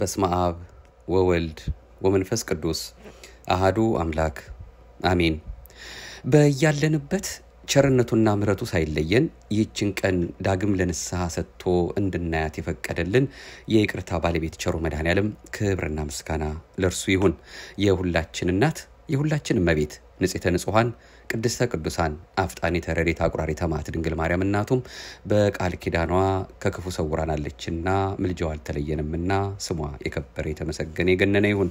በስመ አብ ወወልድ ወመንፈስ ቅዱስ አህዱ አምላክ አሜን። በያለንበት ቸርነቱና ምረቱ ሳይለየን ይህችን ቀን ዳግም ለንስሐ ሰጥቶ እንድናያት የፈቀደልን የይቅርታ ባለቤት ቸሩ መድኃኔ ዓለም ክብርና ምስጋና ለእርሱ ይሁን። የሁላችን እናት የሁላችን እመቤት ንጽሕተ ንጹሐን ቅድስተ ቅዱሳን አፍጣኔ ተረዴት አቁራሪ ተማት ድንግል ማርያም እናቱም በቃል ኪዳኗ ከክፉ ሰውራናለችና ምልጃዋ አልተለየንምና ስሟ የከበረ የተመሰገነ የገነነ ይሁን።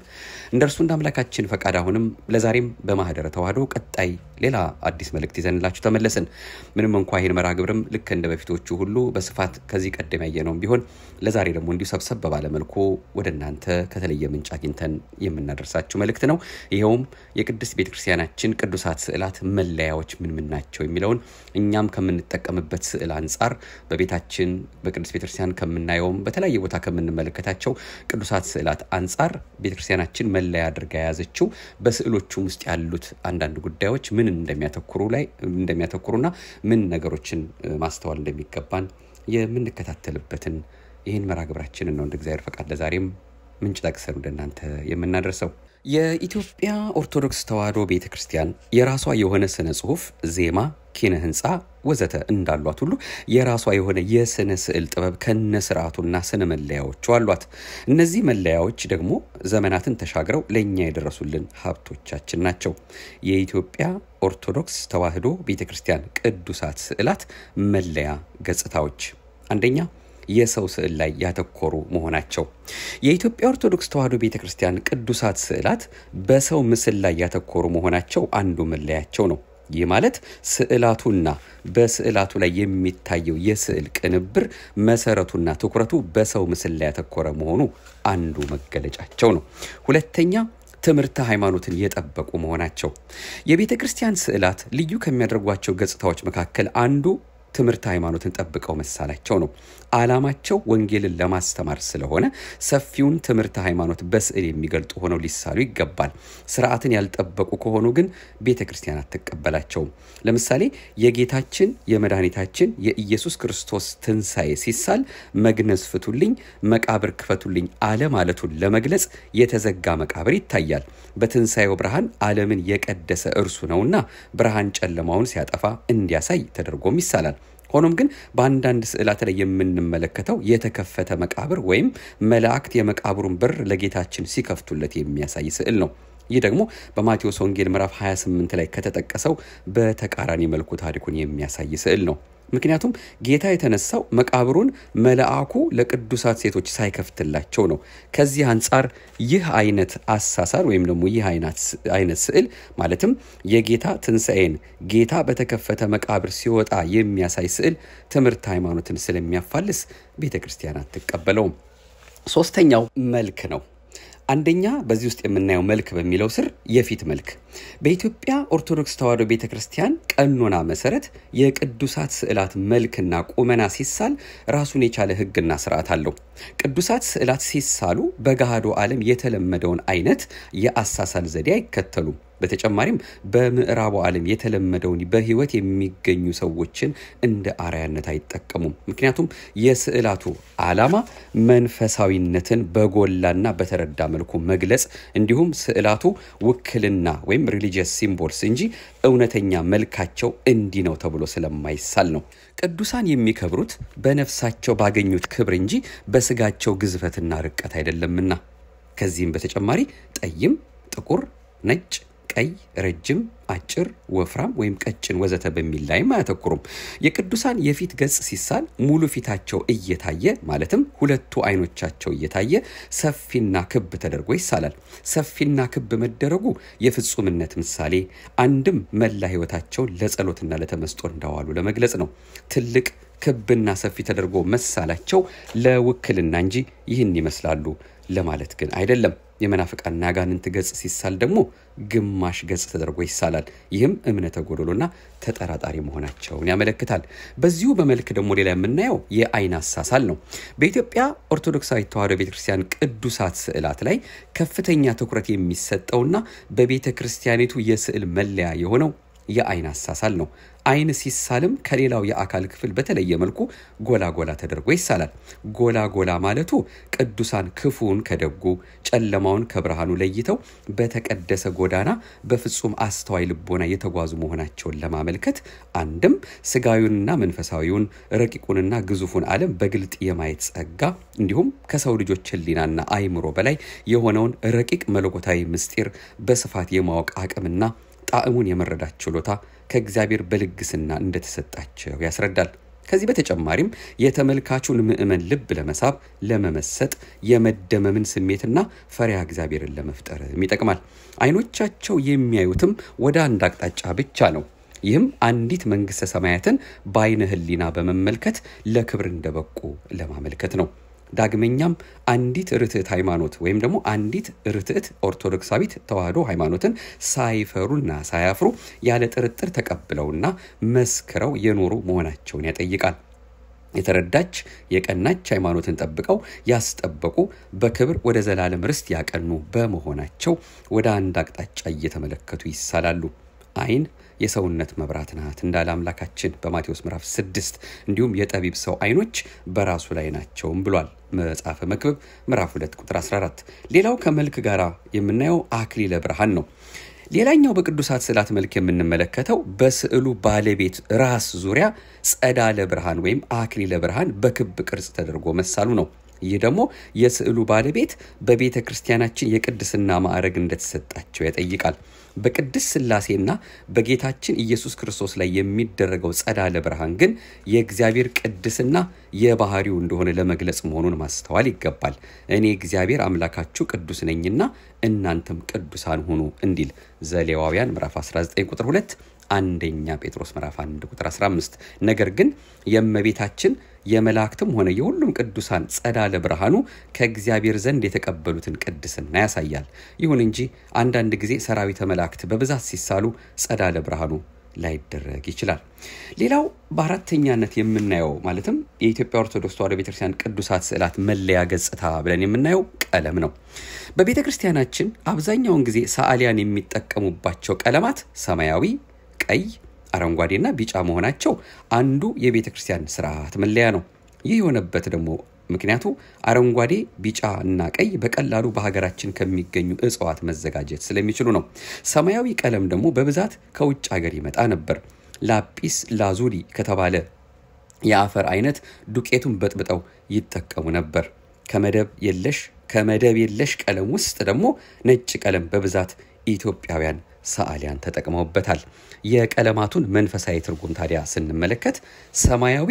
እንደ እርሱ እንደ አምላካችን ፈቃድ አሁንም ለዛሬም በማህደረ ተዋህዶ ቀጣይ ሌላ አዲስ መልእክት ይዘንላችሁ ተመለስን። ምንም እንኳ ይህን መርሃ ግብርም ልክ እንደ በፊቶቹ ሁሉ በስፋት ከዚህ ቀደም ያየነውም ቢሆን ለዛሬ ደግሞ እንዲሁ ሰብሰብ ባለ መልኩ ወደ እናንተ ከተለየ ምንጭ አግኝተን የምናደርሳችሁ መልእክት ነው። ይኸውም የቅድስት ቤተክርስቲያናችን የሀገራችን ቅዱሳት ስዕላት መለያዎች ምን ምን ናቸው የሚለውን እኛም ከምንጠቀምበት ስዕል አንጻር በቤታችን በቅዱስ ቤተክርስቲያን ከምናየውም በተለያየ ቦታ ከምንመለከታቸው ቅዱሳት ስዕላት አንጻር ቤተክርስቲያናችን መለያ አድርጋ የያዘችው በስዕሎቹም ውስጥ ያሉት አንዳንድ ጉዳዮች ምን እንደሚያተኩሩ ላይ እንደሚያተኩሩና ምን ነገሮችን ማስተዋል እንደሚገባን የምንከታተልበትን ይህን መራግብራችንን ነው እንደ እግዚአብሔር ፈቃድ ለዛሬም ምንጭ ጠቅሰን ወደ እናንተ የምናደርሰው። የኢትዮጵያ ኦርቶዶክስ ተዋሕዶ ቤተ ክርስቲያን የራሷ የሆነ ስነ ጽሁፍ፣ ዜማ፣ ኪነ ህንፃ ወዘተ እንዳሏት ሁሉ የራሷ የሆነ የስነ ስዕል ጥበብ ከነ ስርዓቱና ስነ መለያዎቹ አሏት። እነዚህ መለያዎች ደግሞ ዘመናትን ተሻግረው ለእኛ የደረሱልን ሀብቶቻችን ናቸው። የኢትዮጵያ ኦርቶዶክስ ተዋሕዶ ቤተ ክርስቲያን ቅዱሳት ስዕላት መለያ ገጽታዎች አንደኛ የሰው ስዕል ላይ ያተኮሩ መሆናቸው። የኢትዮጵያ ኦርቶዶክስ ተዋሕዶ ቤተ ክርስቲያን ቅዱሳት ስዕላት በሰው ምስል ላይ ያተኮሩ መሆናቸው አንዱ መለያቸው ነው። ይህ ማለት ስዕላቱና በስዕላቱ ላይ የሚታየው የስዕል ቅንብር መሰረቱና ትኩረቱ በሰው ምስል ላይ ያተኮረ መሆኑ አንዱ መገለጫቸው ነው። ሁለተኛ ትምህርተ ሃይማኖትን የጠበቁ መሆናቸው የቤተ ክርስቲያን ስዕላት ልዩ ከሚያደርጓቸው ገጽታዎች መካከል አንዱ ትምህርት ሃይማኖትን ጠብቀው መሳላቸው ነው። አላማቸው ወንጌልን ለማስተማር ስለሆነ ሰፊውን ትምህርት ሃይማኖት በስዕል የሚገልጡ ሆነው ሊሳሉ ይገባል። ስርዓትን ያልጠበቁ ከሆኑ ግን ቤተ ክርስቲያን አትቀበላቸውም። ለምሳሌ የጌታችን የመድኃኒታችን የኢየሱስ ክርስቶስ ትንሣኤ ሲሳል መግነዝ ፍቱልኝ፣ መቃብር ክፈቱልኝ አለ ማለቱን ለመግለጽ የተዘጋ መቃብር ይታያል። በትንሣኤው ብርሃን ዓለምን የቀደሰ እርሱ ነውና ብርሃን ጨለማውን ሲያጠፋ እንዲያሳይ ተደርጎም ይሳላል። ሆኖም ግን በአንዳንድ ስዕላት ላይ የምንመለከተው የተከፈተ መቃብር ወይም መላእክት የመቃብሩን በር ለጌታችን ሲከፍቱለት የሚያሳይ ስዕል ነው። ይህ ደግሞ በማቴዎስ ወንጌል ምዕራፍ 28 ላይ ከተጠቀሰው በተቃራኒ መልኩ ታሪኩን የሚያሳይ ስዕል ነው። ምክንያቱም ጌታ የተነሳው መቃብሩን መልአኩ ለቅዱሳት ሴቶች ሳይከፍትላቸው ነው። ከዚህ አንጻር ይህ አይነት አሳሳር ወይም ደግሞ ይህ አይነት ስዕል ማለትም የጌታ ትንሣኤን ጌታ በተከፈተ መቃብር ሲወጣ የሚያሳይ ስዕል ትምህርት ሃይማኖትን ስለሚያፋልስ ቤተ ክርስቲያን አትቀበለውም። ሶስተኛው መልክ ነው። አንደኛ በዚህ ውስጥ የምናየው መልክ በሚለው ስር የፊት መልክ በኢትዮጵያ ኦርቶዶክስ ተዋሕዶ ቤተ ክርስቲያን ቀኖና መሰረት የቅዱሳት ስዕላት መልክና ቁመና ሲሳል ራሱን የቻለ ሕግና ስርዓት አለው። ቅዱሳት ስዕላት ሲሳሉ በጋሃዶ ዓለም የተለመደውን አይነት የአሳሳል ዘዴ አይከተሉም። በተጨማሪም በምዕራቡ ዓለም የተለመደውን በህይወት የሚገኙ ሰዎችን እንደ አርያነት አይጠቀሙም። ምክንያቱም የስዕላቱ ዓላማ መንፈሳዊነትን በጎላና በተረዳ መልኩ መግለጽ እንዲሁም ስዕላቱ ውክልና ወይም ሪሊጂየስ ሲምቦልስ እንጂ እውነተኛ መልካቸው እንዲህ ነው ተብሎ ስለማይሳል ነው። ቅዱሳን የሚከብሩት በነፍሳቸው ባገኙት ክብር እንጂ በስጋቸው ግዝፈትና ርቀት አይደለምና። ከዚህም በተጨማሪ ጠይም፣ ጥቁር፣ ነጭ ቀይ፣ ረጅም፣ አጭር፣ ወፍራም ወይም ቀጭን ወዘተ በሚል ላይም አያተኩሩም። የቅዱሳን የፊት ገጽ ሲሳል ሙሉ ፊታቸው እየታየ ማለትም ሁለቱ አይኖቻቸው እየታየ ሰፊና ክብ ተደርጎ ይሳላል። ሰፊና ክብ መደረጉ የፍጹምነት ምሳሌ አንድም መላ ሕይወታቸውን ለጸሎትና ለተመስጦ እንዳዋሉ ለመግለጽ ነው። ትልቅ ክብና ሰፊ ተደርጎ መሳላቸው ለውክልና እንጂ ይህን ይመስላሉ ለማለት ግን አይደለም። የመናፍቃንና አጋንንት ገጽ ሲሳል ደግሞ ግማሽ ገጽ ተደርጎ ይሳላል። ይህም እምነተ ጎዶሎና ተጠራጣሪ መሆናቸውን ያመለክታል። በዚሁ በመልክ ደግሞ ሌላ የምናየው የአይን አሳሳል ነው። በኢትዮጵያ ኦርቶዶክሳዊ ተዋሕዶ ቤተክርስቲያን ቅዱሳት ስዕላት ላይ ከፍተኛ ትኩረት የሚሰጠውና በቤተ ክርስቲያኒቱ የስዕል መለያ የሆነው የአይን አሳሳል ነው። አይን ሲሳልም ከሌላው የአካል ክፍል በተለየ መልኩ ጎላ ጎላ ተደርጎ ይሳላል። ጎላ ጎላ ማለቱ ቅዱሳን ክፉን ከደጉ፣ ጨለማውን ከብርሃኑ ለይተው በተቀደሰ ጎዳና በፍጹም አስተዋይ ልቦና የተጓዙ መሆናቸውን ለማመልከት አንድም ስጋዊውንና መንፈሳዊውን ረቂቁንና ግዙፉን ዓለም በግልጥ የማየት ጸጋ እንዲሁም ከሰው ልጆች ሕሊናና አይምሮ በላይ የሆነውን ረቂቅ መለኮታዊ ምስጢር በስፋት የማወቅ አቅምና ጣዕሙን የመረዳት ችሎታ ከእግዚአብሔር በልግስና እንደተሰጣቸው ያስረዳል። ከዚህ በተጨማሪም የተመልካቹን ምዕመን ልብ ለመሳብ፣ ለመመሰጥ፣ የመደመምን ስሜትና ፈሪያ እግዚአብሔርን ለመፍጠርም ይጠቅማል። አይኖቻቸው የሚያዩትም ወደ አንድ አቅጣጫ ብቻ ነው። ይህም አንዲት መንግሥተ ሰማያትን በአይነ ሕሊና በመመልከት ለክብር እንደበቁ ለማመልከት ነው። ዳግመኛም አንዲት ርትዕት ሃይማኖት ወይም ደግሞ አንዲት ርትዕት ኦርቶዶክሳዊት ተዋህዶ ሃይማኖትን ሳይፈሩና ሳያፍሩ ያለ ጥርጥር ተቀብለውና መስክረው የኖሩ መሆናቸውን ያጠይቃል። የተረዳች የቀናች ሃይማኖትን ጠብቀው ያስጠበቁ በክብር ወደ ዘላለም ርስት ያቀኑ በመሆናቸው ወደ አንድ አቅጣጫ እየተመለከቱ ይሳላሉ። አይን የሰውነት መብራት ናት እንዳለ አምላካችን በማቴዎስ ምዕራፍ 6 እንዲሁም የጠቢብ ሰው አይኖች በራሱ ላይ ናቸውም ብሏል መጽሐፈ መክብብ ምዕራፍ 2 ቁጥር 14 ሌላው ከመልክ ጋር የምናየው አክሊለ ብርሃን ነው ሌላኛው በቅዱሳት ስዕላት መልክ የምንመለከተው በስዕሉ ባለቤት ራስ ዙሪያ ጸዳለ ብርሃን ወይም አክሊለ ብርሃን በክብ ቅርጽ ተደርጎ መሳሉ ነው ይህ ደግሞ የስዕሉ ባለቤት በቤተ ክርስቲያናችን የቅድስና ማዕረግ እንደተሰጣቸው ያጠይቃል። በቅድስ ስላሴና በጌታችን ኢየሱስ ክርስቶስ ላይ የሚደረገው ጸዳለ ብርሃን ግን የእግዚአብሔር ቅድስና የባህሪው እንደሆነ ለመግለጽ መሆኑን ማስተዋል ይገባል። እኔ እግዚአብሔር አምላካችሁ ቅዱስ ነኝና እናንተም ቅዱሳን ሁኑ እንዲል ዘሌዋውያን ምዕራፍ 19 ቁጥር 2 አንደኛ ጴጥሮስ ምዕራፍ 1 ቁጥር 15 ነገር ግን የእመቤታችን የመላእክትም ሆነ የሁሉም ቅዱሳን ጸዳለ ብርሃኑ ከእግዚአብሔር ዘንድ የተቀበሉትን ቅድስና ያሳያል። ይሁን እንጂ አንዳንድ ጊዜ ሰራዊተ መላእክት በብዛት ሲሳሉ ጸዳለ ብርሃኑ ላይደረግ ይችላል። ሌላው በአራተኛነት የምናየው ማለትም የኢትዮጵያ ኦርቶዶክስ ተዋሕዶ ቤተክርስቲያን ቅዱሳት ስዕላት መለያ ገጽታ ብለን የምናየው ቀለም ነው። በቤተ ክርስቲያናችን አብዛኛውን ጊዜ ሰዓሊያን የሚጠቀሙባቸው ቀለማት ሰማያዊ፣ ቀይ፣ አረንጓዴና ቢጫ መሆናቸው አንዱ የቤተ ክርስቲያን ስርዓት መለያ ነው። ይህ የሆነበት ደግሞ ምክንያቱ አረንጓዴ፣ ቢጫ እና ቀይ በቀላሉ በሀገራችን ከሚገኙ እጽዋት መዘጋጀት ስለሚችሉ ነው። ሰማያዊ ቀለም ደግሞ በብዛት ከውጭ ሀገር ይመጣ ነበር። ላጲስ ላዙሪ ከተባለ የአፈር አይነት ዱቄቱን በጥብጠው ይጠቀሙ ነበር። ከመደብ የለሽ ከመደብ የለሽ ቀለም ውስጥ ደግሞ ነጭ ቀለም በብዛት ኢትዮጵያውያን ሰዓሊያን ተጠቅመውበታል። የቀለማቱን መንፈሳዊ ትርጉም ታዲያ ስንመለከት ሰማያዊ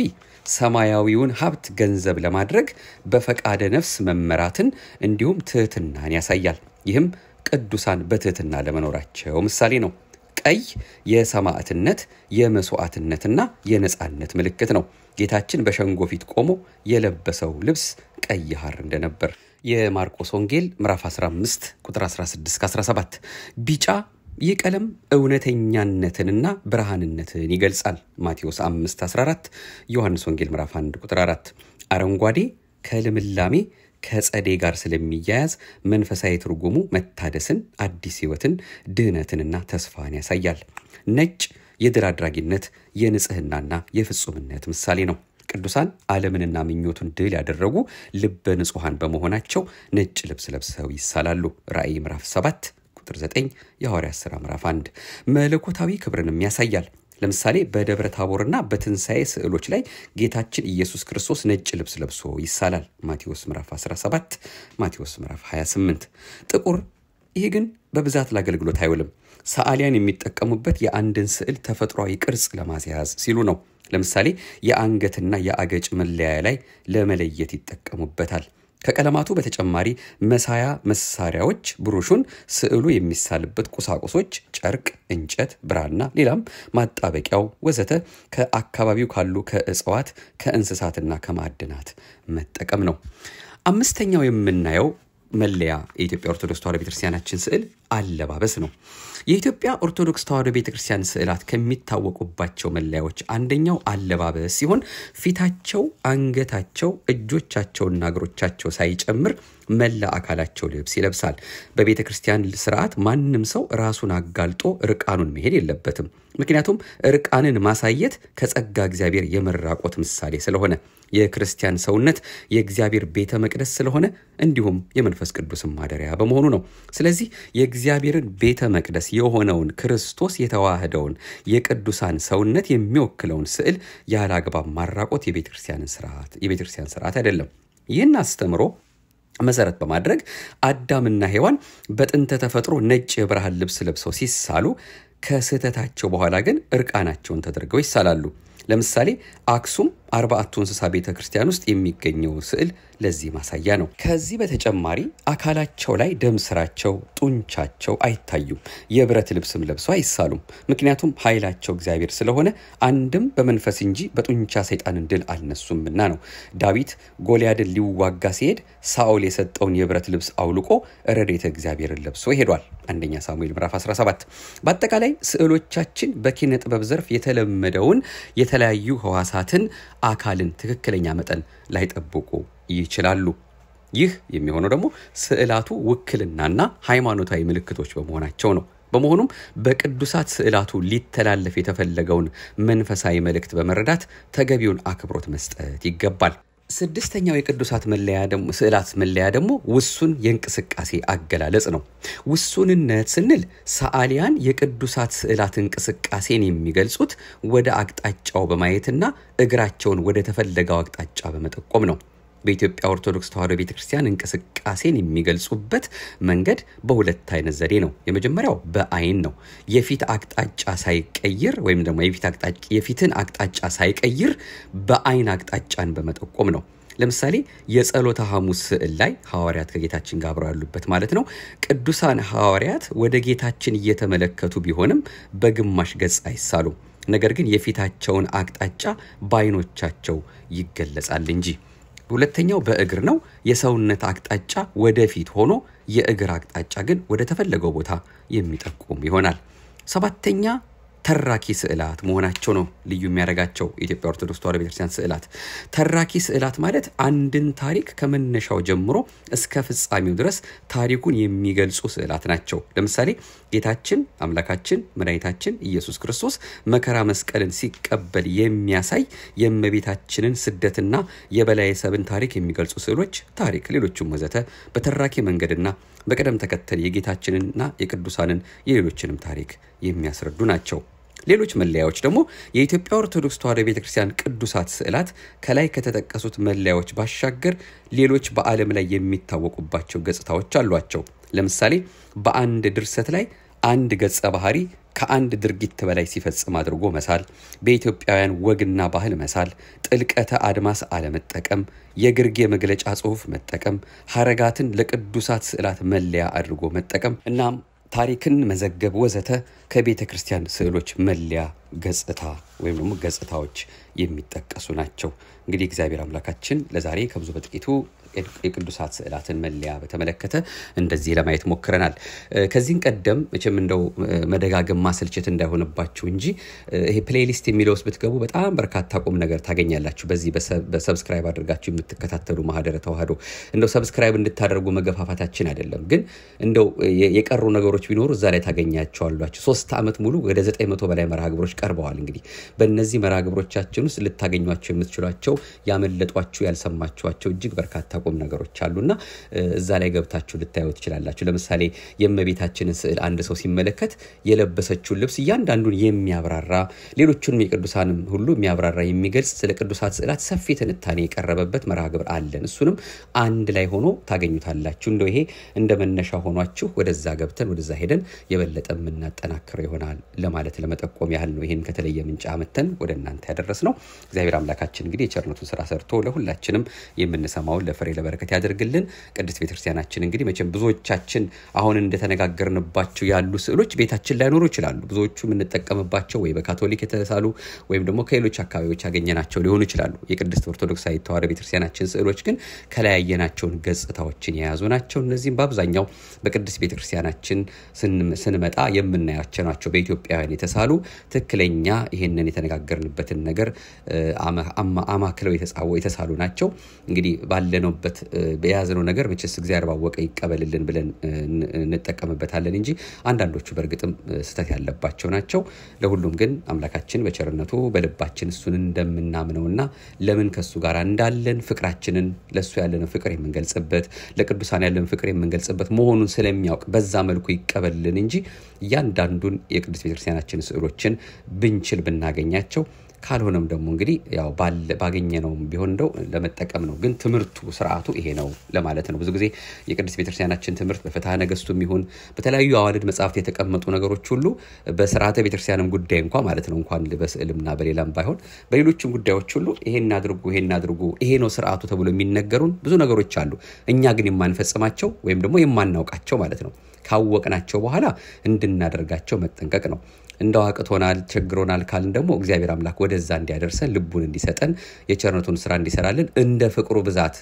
ሰማያዊውን ሀብት ገንዘብ ለማድረግ በፈቃደ ነፍስ መመራትን እንዲሁም ትህትናን ያሳያል። ይህም ቅዱሳን በትህትና ለመኖራቸው ምሳሌ ነው። ቀይ የሰማዕትነት የመስዋዕትነትና የነፃነት ምልክት ነው። ጌታችን በሸንጎ ፊት ቆሞ የለበሰው ልብስ ቀይ ሐር እንደነበር የማርቆስ ወንጌል ምዕራፍ 15 ቁጥር 16 17 ቢጫ ይህ ቀለም እውነተኛነትንና ብርሃንነትን ይገልጻል። ማቴዎስ 5 14 ዮሐንስ ወንጌል ምዕራፍ 1 ቁጥር 4 አረንጓዴ ከልምላሜ ከጸዴ ጋር ስለሚያያዝ መንፈሳዊ ትርጉሙ መታደስን፣ አዲስ ህይወትን፣ ድህነትንና ተስፋን ያሳያል። ነጭ የድል አድራጊነት የንጽህናና የፍጹምነት ምሳሌ ነው። ቅዱሳን ዓለምንና ምኞቱን ድል ያደረጉ ልበ ንጹሐን በመሆናቸው ነጭ ልብስ ለብሰው ይሳላሉ። ራእይ ምዕራፍ 7 ቁጥር 9 የሐዋርያ ሥራ ምዕራፍ 1 መለኮታዊ ክብርንም ያሳያል። ለምሳሌ በደብረ ታቦርና በትንሣኤ ስዕሎች ላይ ጌታችን ኢየሱስ ክርስቶስ ነጭ ልብስ ለብሶ ይሳላል። ማቴዎስ ምዕራፍ 17፣ ማቴዎስ ምዕራፍ 28። ጥቁር ይህ ግን በብዛት ለአገልግሎት አይውልም። ሰዓሊያን የሚጠቀሙበት የአንድን ስዕል ተፈጥሯዊ ቅርጽ ለማስያዝ ሲሉ ነው። ለምሳሌ የአንገትና የአገጭ መለያ ላይ ለመለየት ይጠቀሙበታል። ከቀለማቱ በተጨማሪ መሳያ መሳሪያዎች፣ ብሩሹን፣ ስዕሉ የሚሳልበት ቁሳቁሶች፣ ጨርቅ፣ እንጨት፣ ብራና፣ ሌላም ማጣበቂያው ወዘተ ከአካባቢው ካሉ ከእጽዋት ከእንስሳትና ከማዕድናት መጠቀም ነው። አምስተኛው የምናየው መለያ የኢትዮጵያ ኦርቶዶክስ ተዋሕዶ ቤተክርስቲያናችን ስዕል አለባበስ ነው። የኢትዮጵያ ኦርቶዶክስ ተዋሕዶ ቤተክርስቲያን ስዕላት ከሚታወቁባቸው መለያዎች አንደኛው አለባበስ ሲሆን ፊታቸው፣ አንገታቸው፣ እጆቻቸውና እግሮቻቸው ሳይጨምር መላ አካላቸው ልብስ ይለብሳል። በቤተ ክርስቲያን ስርዓት ማንም ሰው ራሱን አጋልጦ ርቃኑን መሄድ የለበትም። ምክንያቱም እርቃንን ማሳየት ከጸጋ እግዚአብሔር የመራቆት ምሳሌ ስለሆነ፣ የክርስቲያን ሰውነት የእግዚአብሔር ቤተ መቅደስ ስለሆነ፣ እንዲሁም የመንፈስ ቅዱስን ማደሪያ በመሆኑ ነው። ስለዚህ የእግዚአብሔርን ቤተ መቅደስ የሆነውን ክርስቶስ የተዋህደውን የቅዱሳን ሰውነት የሚወክለውን ስዕል ያለ አግባብ ማራቆት የቤተክርስቲያን ስርዓት አይደለም። ይህን አስተምሮ መሰረት በማድረግ አዳምና ሔዋን በጥንተ ተፈጥሮ ነጭ የብርሃን ልብስ ለብሰው ሲሳሉ ከስህተታቸው በኋላ ግን እርቃናቸውን ተደርገው ይሳላሉ። ለምሳሌ አክሱም አርባአቱ እንስሳ ቤተ ክርስቲያን ውስጥ የሚገኘው ስዕል ለዚህ ማሳያ ነው። ከዚህ በተጨማሪ አካላቸው ላይ ደም ስራቸው፣ ጡንቻቸው አይታዩም። የብረት ልብስም ለብሰው አይሳሉም። ምክንያቱም ኃይላቸው እግዚአብሔር ስለሆነ አንድም በመንፈስ እንጂ በጡንቻ ሰይጣንን ድል አልነሱምና ነው። ዳዊት ጎልያድን ሊዋጋ ሲሄድ ሳኦል የሰጠውን የብረት ልብስ አውልቆ ረድኤተ እግዚአብሔርን ለብሶ ሄዷል። አንደኛ ሳሙኤል ምዕራፍ 17። በአጠቃላይ ስዕሎቻችን በኪነ ጥበብ ዘርፍ የተለመደውን የተለያዩ ህዋሳትን አካልን ትክክለኛ መጠን ላይጠብቁ ይችላሉ። ይህ የሚሆነው ደግሞ ስዕላቱ ውክልናና ሃይማኖታዊ ምልክቶች በመሆናቸው ነው። በመሆኑም በቅዱሳት ስዕላቱ ሊተላለፍ የተፈለገውን መንፈሳዊ መልእክት በመረዳት ተገቢውን አክብሮት መስጠት ይገባል። ስድስተኛው የቅዱሳት መለያ ደግሞ ስዕላት መለያ ደግሞ ውሱን የእንቅስቃሴ አገላለጽ ነው። ውሱንነት ስንል ሰዓሊያን የቅዱሳት ስዕላት እንቅስቃሴን የሚገልጹት ወደ አቅጣጫው በማየትና እግራቸውን ወደ ተፈለገው አቅጣጫ በመጠቆም ነው። በኢትዮጵያ ኦርቶዶክስ ተዋሕዶ ቤተ ክርስቲያን እንቅስቃሴን የሚገልጹበት መንገድ በሁለት አይነት ዘዴ ነው። የመጀመሪያው በአይን ነው። የፊት አቅጣጫ ሳይቀይር ወይም ደግሞ የፊትን አቅጣጫ ሳይቀይር በአይን አቅጣጫን በመጠቆም ነው። ለምሳሌ የጸሎተ ሐሙስ ስዕል ላይ ሐዋርያት ከጌታችን ጋር አብረው ያሉበት ማለት ነው። ቅዱሳን ሐዋርያት ወደ ጌታችን እየተመለከቱ ቢሆንም በግማሽ ገጽ አይሳሉም። ነገር ግን የፊታቸውን አቅጣጫ በአይኖቻቸው ይገለጻል እንጂ ሁለተኛው በእግር ነው። የሰውነት አቅጣጫ ወደፊት ሆኖ የእግር አቅጣጫ ግን ወደ ተፈለገው ቦታ የሚጠቁም ይሆናል። ሰባተኛ ተራኪ ስዕላት መሆናቸው ነው ልዩ የሚያደርጋቸው የኢትዮጵያ ኦርቶዶክስ ተዋሕዶ ቤተክርስቲያን ስዕላት። ተራኪ ስዕላት ማለት አንድን ታሪክ ከመነሻው ጀምሮ እስከ ፍጻሜው ድረስ ታሪኩን የሚገልጹ ስዕላት ናቸው። ለምሳሌ ጌታችን አምላካችን መድኃኒታችን ኢየሱስ ክርስቶስ መከራ መስቀልን ሲቀበል የሚያሳይ የእመቤታችንን ስደትና የበላየሰብን ታሪክ የሚገልጹ ስዕሎች፣ ታሪክ ሌሎችም ወዘተ በተራኪ መንገድና በቅደም ተከተል የጌታችንንና የቅዱሳንን የሌሎችንም ታሪክ የሚያስረዱ ናቸው። ሌሎች መለያዎች ደግሞ የኢትዮጵያ ኦርቶዶክስ ተዋሕዶ ቤተክርስቲያን ቅዱሳት ስዕላት ከላይ ከተጠቀሱት መለያዎች ባሻገር ሌሎች በዓለም ላይ የሚታወቁባቸው ገጽታዎች አሏቸው። ለምሳሌ በአንድ ድርሰት ላይ አንድ ገጸ ባህሪ ከአንድ ድርጊት በላይ ሲፈጽም አድርጎ መሳል፣ በኢትዮጵያውያን ወግና ባህል መሳል፣ ጥልቀተ አድማስ አለመጠቀም፣ የግርጌ መግለጫ ጽሑፍ መጠቀም፣ ሀረጋትን ለቅዱሳት ስዕላት መለያ አድርጎ መጠቀም እናም ታሪክን መዘገብ ወዘተ ከቤተ ክርስቲያን ስዕሎች መለያ ገጽታ ወይም ደግሞ ገጽታዎች የሚጠቀሱ ናቸው። እንግዲህ እግዚአብሔር አምላካችን ለዛሬ ከብዙ በጥቂቱ የቅዱሳት ስዕላትን መለያ በተመለከተ እንደዚህ ለማየት ሞክረናል። ከዚህም ቀደም መቼም እንደው መደጋገም ማሰልቸት እንዳይሆንባችሁ እንጂ ይሄ ፕሌሊስት የሚለው ውስጥ ብትገቡ በጣም በርካታ ቁም ነገር ታገኛላችሁ። በዚህ በሰብስክራይብ አድርጋችሁ የምትከታተሉ ማህደረ ተዋህዶ እንደው ሰብስክራይብ እንድታደርጉ መገፋፋታችን አይደለም፣ ግን እንደው የቀሩ ነገሮች ቢኖሩ እዛ ላይ ታገኛቸዋሏቸው። ሶስት ዓመት ሙሉ ወደ ዘጠኝ መቶ በላይ መርሃ ግብሮች ቀርበዋል። እንግዲህ በእነዚህ መርሃ ግብሮቻችን ውስጥ ልታገኟቸው የምትችሏቸው ያመለጧችሁ፣ ያልሰማችኋቸው እጅግ በርካታ የሚጠቁም ነገሮች አሉና እዛ ላይ ገብታችሁ ልታዩ ትችላላችሁ። ለምሳሌ የእመቤታችንን ስዕል አንድ ሰው ሲመለከት የለበሰችውን ልብስ እያንዳንዱን የሚያብራራ ሌሎቹንም የቅዱሳንም ሁሉ የሚያብራራ የሚገልጽ ስለ ቅዱሳት ስዕላት ሰፊ ትንታኔ የቀረበበት መርሃ ግብር አለን። እሱንም አንድ ላይ ሆኖ ታገኙታላችሁ። እንደው ይሄ እንደ መነሻ ሆኗችሁ ወደዛ ገብተን ወደዛ ሄደን የበለጠ የምናጠናክረው ይሆናል ለማለት ለመጠቆም ያህል ነው። ይህን ከተለየ ምንጭ አመተን ወደ እናንተ ያደረስ ነው። እግዚአብሔር አምላካችን እንግዲህ የቸርነቱን ስራ ሰርቶ ለሁላችንም የምንሰማውን ለፍሬ ለበረከት ያደርግልን። ቅድስት ቤተክርስቲያናችን እንግዲህ መቼም ብዙዎቻችን አሁን እንደተነጋገርንባቸው ያሉ ስዕሎች ቤታችን ላይኖሩ ይችላሉ። ብዙዎቹ የምንጠቀምባቸው ወይ በካቶሊክ የተሳሉ ወይም ደግሞ ከሌሎች አካባቢዎች ያገኘናቸው ሊሆኑ ይችላሉ። የቅድስት ኦርቶዶክሳዊ ተዋሕዶ ቤተክርስቲያናችን ስዕሎች ግን ከለያየናቸውን ገጽታዎችን የያዙ ናቸው። እነዚህም በአብዛኛው በቅድስት ቤተክርስቲያናችን ስንመጣ የምናያቸው ናቸው። በኢትዮጵያውያን የተሳሉ ትክክለኛ ይህንን የተነጋገርንበትን ነገር አማክለው የተሳሉ ናቸው። እንግዲህ ባለነው የምንጠቀምበት የያዝነው ነገር መቼስ እግዚአብሔር ባወቀ ይቀበልልን ብለን እንጠቀምበታለን እንጂ አንዳንዶቹ በእርግጥም ስህተት ያለባቸው ናቸው። ለሁሉም ግን አምላካችን በቸርነቱ በልባችን እሱን እንደምናምነውና ለምን ከሱ ጋር እንዳለን ፍቅራችንን ለእሱ ያለን ፍቅር የምንገልጽበት ለቅዱሳን ያለን ፍቅር የምንገልጽበት መሆኑን ስለሚያውቅ በዛ መልኩ ይቀበልልን እንጂ እያንዳንዱን የቅዱስ ቤተክርስቲያናችን ስዕሎችን ብንችል ብናገኛቸው ካልሆነም ደግሞ እንግዲህ ያው ባገኘ ነው ቢሆን እንደው ለመጠቀም ነው። ግን ትምህርቱ ስርዓቱ ይሄ ነው ለማለት ነው። ብዙ ጊዜ የቅዱስ ቤተክርስቲያናችን ትምህርት በፍትሐ ነገስቱ የሚሆን በተለያዩ አዋልድ መጽሐፍት የተቀመጡ ነገሮች ሁሉ በስርዓተ ቤተክርስቲያንም ጉዳይ እንኳ ማለት ነው እንኳን በስዕልምና በሌላም ባይሆን በሌሎችም ጉዳዮች ሁሉ ይሄን አድርጉ፣ ይሄን አድርጉ፣ ይሄ ነው ስርዓቱ ተብሎ የሚነገሩን ብዙ ነገሮች አሉ። እኛ ግን የማንፈጽማቸው ወይም ደግሞ የማናውቃቸው ማለት ነው። ካወቅናቸው በኋላ እንድናደርጋቸው መጠንቀቅ ነው። እንደው አቅቶናል፣ ቸግሮናል ካልን ደግሞ እግዚአብሔር አምላክ ወደዛ እንዲያደርሰን ልቡን እንዲሰጠን የቸርነቱን ስራ እንዲሰራልን እንደ ፍቅሩ ብዛት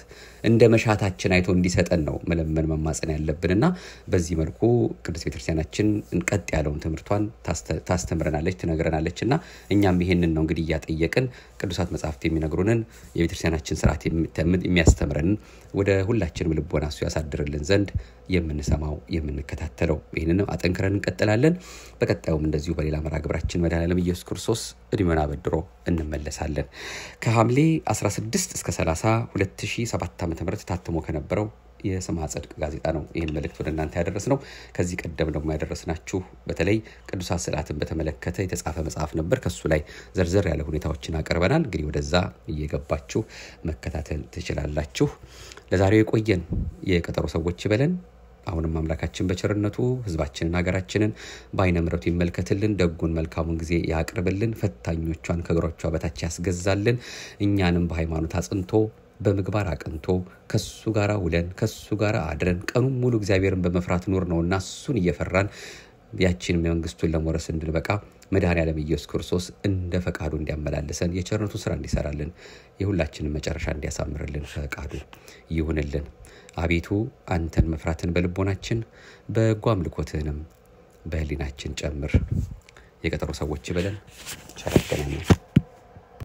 እንደ መሻታችን አይቶ እንዲሰጠን ነው መለመን መማፀን ያለብንና በዚህ መልኩ ቅዱስ ቤተክርስቲያናችን ቀጥ ያለውን ትምህርቷን ታስተምረናለች፣ ትነግረናለች እና እኛም ይሄንን ነው እንግዲህ እያጠየቅን ቅዱሳት መጽሐፍት የሚነግሩንን የቤተክርስቲያናችን ስርዓት የሚያስተምረንን ወደ ሁላችንም ልቦና እሱ ያሳድርልን ዘንድ የምንሰማው የምንከታተለው ይህንንም አጠንክረን እንቀጥላለን። በቀጣዩም እንደዚሁ በሌላ መራ ግብራችን መድኃኔዓለም ኢየሱስ ክርስቶስ እድሜውን አበድሮ እንመለሳለን። ከሐምሌ 16 እስከ 30 2007 ዓ ም ታትሞ ከነበረው የስማ ጽድቅ ጋዜጣ ነው ይህን መልእክት ወደ እናንተ ያደረስ ነው። ከዚህ ቀደም ደግሞ ያደረስናችሁ በተለይ ቅዱሳት ስርዓትን በተመለከተ የተጻፈ መጽሐፍ ነበር። ከሱ ላይ ዘርዘር ያለ ሁኔታዎችን አቅርበናል። እንግዲህ ወደዛ እየገባችሁ መከታተል ትችላላችሁ። ለዛሬው የቆየን የቀጠሮ ሰዎች ይበለን። አሁንም አምላካችን በቸርነቱ ህዝባችንን ሀገራችንን በአይነ ምረቱ ይመልከትልን፣ ደጉን መልካሙን ጊዜ ያቅርብልን፣ ፈታኞቿን ከእግሮቿ በታች ያስገዛልን፣ እኛንም በሃይማኖት አጽንቶ በምግባር አቅንቶ ከሱ ጋር ውለን ከሱ ጋር አድረን ቀኑን ሙሉ እግዚአብሔርን በመፍራት ኑር እና እሱን እየፈራን ያችን መንግስቱን ለመውረስ እንድንበቃ መድኃኔዓለም ኢየሱስ ክርስቶስ እንደ ፈቃዱ እንዲያመላልሰን የቸርነቱ ስራ እንዲሰራልን የሁላችንን መጨረሻ እንዲያሳምርልን ፈቃዱ ይሁንልን። አቤቱ አንተን መፍራትን በልቦናችን በጎ አምልኮትህንም በህሊናችን ጨምር። የቀጠሮ ሰዎች በለን ቸር